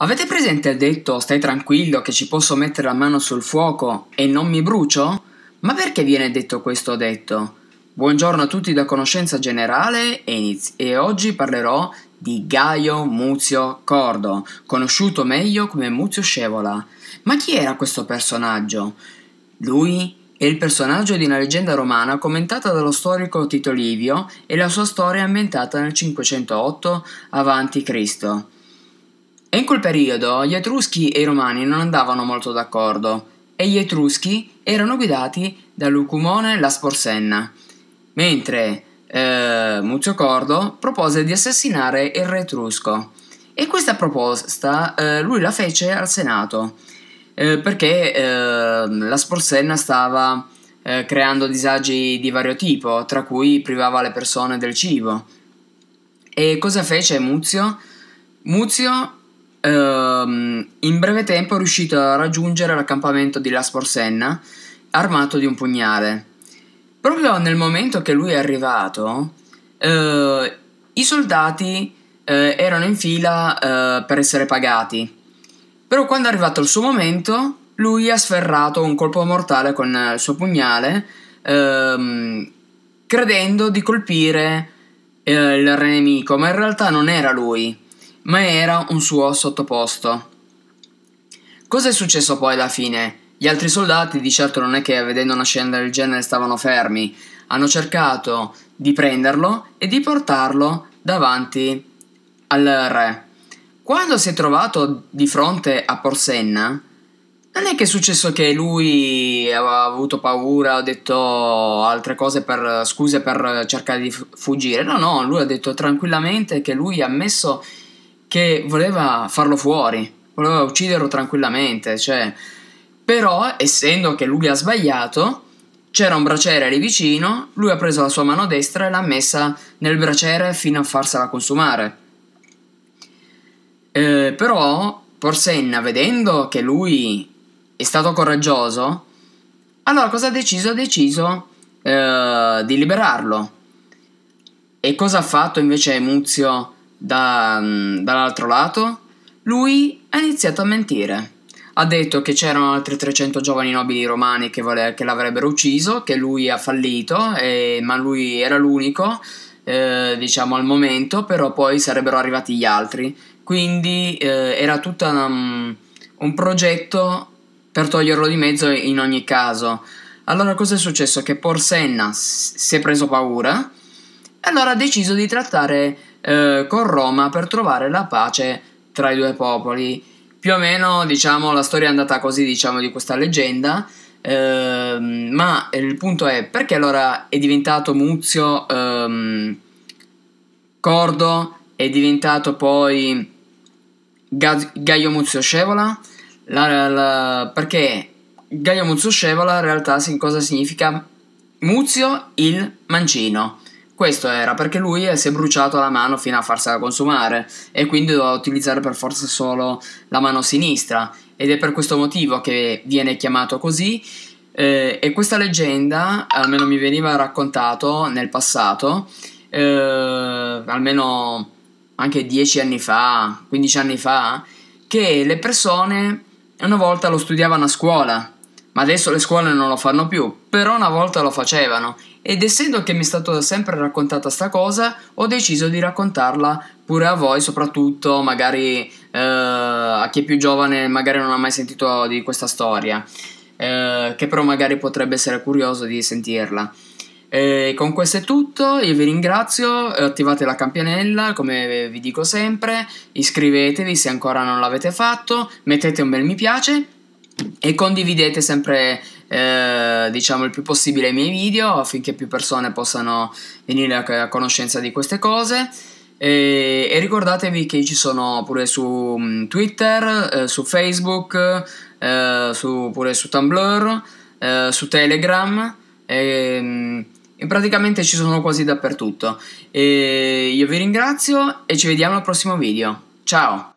Avete presente il detto stai tranquillo che ci posso mettere la mano sul fuoco e non mi brucio? Ma perché viene detto questo detto? Buongiorno a tutti da Conoscenza Generale Eniz e oggi parlerò di Gaio Muzio Cordo, conosciuto meglio come Muzio Scevola. Ma chi era questo personaggio? Lui è il personaggio di una leggenda romana commentata dallo storico Tito Livio e la sua storia è ambientata nel 508 a.C. E in quel periodo gli Etruschi e i Romani non andavano molto d'accordo e gli Etruschi erano guidati da Lucumone la Sporsenna, mentre eh, Muzio Cordo propose di assassinare il re etrusco e questa proposta eh, lui la fece al Senato eh, perché eh, la Sporsenna stava eh, creando disagi di vario tipo, tra cui privava le persone del cibo. E cosa fece Muzio? Muzio ehm, in breve tempo è riuscito a raggiungere l'accampamento di Las Porsenna armato di un pugnale. Proprio nel momento che lui è arrivato, eh, i soldati eh, erano in fila eh, per essere pagati. Però quando è arrivato il suo momento, lui ha sferrato un colpo mortale con il suo pugnale, ehm, credendo di colpire eh, il re nemico, ma in realtà non era lui ma era un suo sottoposto. Cosa è successo poi alla fine? Gli altri soldati di certo non è che vedendo una scena del genere stavano fermi, hanno cercato di prenderlo e di portarlo davanti al re. Quando si è trovato di fronte a Porsenna, non è che è successo che lui aveva avuto paura, ha detto altre cose per scuse per cercare di fuggire. No, no, lui ha detto tranquillamente che lui ha messo che voleva farlo fuori, voleva ucciderlo tranquillamente, cioè. Però, essendo che lui ha sbagliato, c'era un braciere lì vicino, lui ha preso la sua mano destra e l'ha messa nel braciere fino a farsela consumare. Eh, però Porsenna, vedendo che lui è stato coraggioso, allora cosa ha deciso? Ha deciso eh, di liberarlo. E cosa ha fatto invece Muzio da, mm, dall'altro lato, lui ha iniziato a mentire. Ha detto che c'erano altri 300 giovani nobili romani che, vole- che l'avrebbero ucciso, che lui ha fallito, e- ma lui era l'unico, eh, diciamo al momento, però poi sarebbero arrivati gli altri. Quindi eh, era tutto um, un progetto per toglierlo di mezzo in ogni caso. Allora cosa è successo? Che Porsenna si è preso paura e allora ha deciso di trattare eh, con Roma per trovare la pace tra i due popoli. Più o meno, diciamo, la storia è andata così, diciamo, di questa leggenda. Eh, ma il punto è perché allora è diventato Muzio ehm, Cordo, è diventato poi Ga- Gaio Muzio Scevola? La, la, perché Gaio Muzio Scevola in realtà cosa significa Muzio il Mancino? Questo era perché lui eh, si è bruciato la mano fino a farsela consumare e quindi doveva utilizzare per forza solo la mano sinistra ed è per questo motivo che viene chiamato così eh, e questa leggenda, almeno mi veniva raccontato nel passato, eh, almeno anche 10 anni fa, 15 anni fa, che le persone una volta lo studiavano a scuola ma adesso le scuole non lo fanno più, però una volta lo facevano ed essendo che mi è stata sempre raccontata sta cosa, ho deciso di raccontarla pure a voi, soprattutto magari eh, a chi è più giovane magari non ha mai sentito di questa storia, eh, che però magari potrebbe essere curioso di sentirla. E con questo è tutto, io vi ringrazio, attivate la campanella come vi dico sempre, iscrivetevi se ancora non l'avete fatto, mettete un bel mi piace e condividete sempre eh, diciamo il più possibile i miei video affinché più persone possano venire a, a conoscenza di queste cose e, e, ricordatevi che ci sono pure su mh, mm, Twitter, eh, su Facebook, eh, su, pure su Tumblr, eh, su Telegram e, mh, mm, e praticamente ci sono quasi dappertutto. E io vi ringrazio e ci vediamo al prossimo video. Ciao!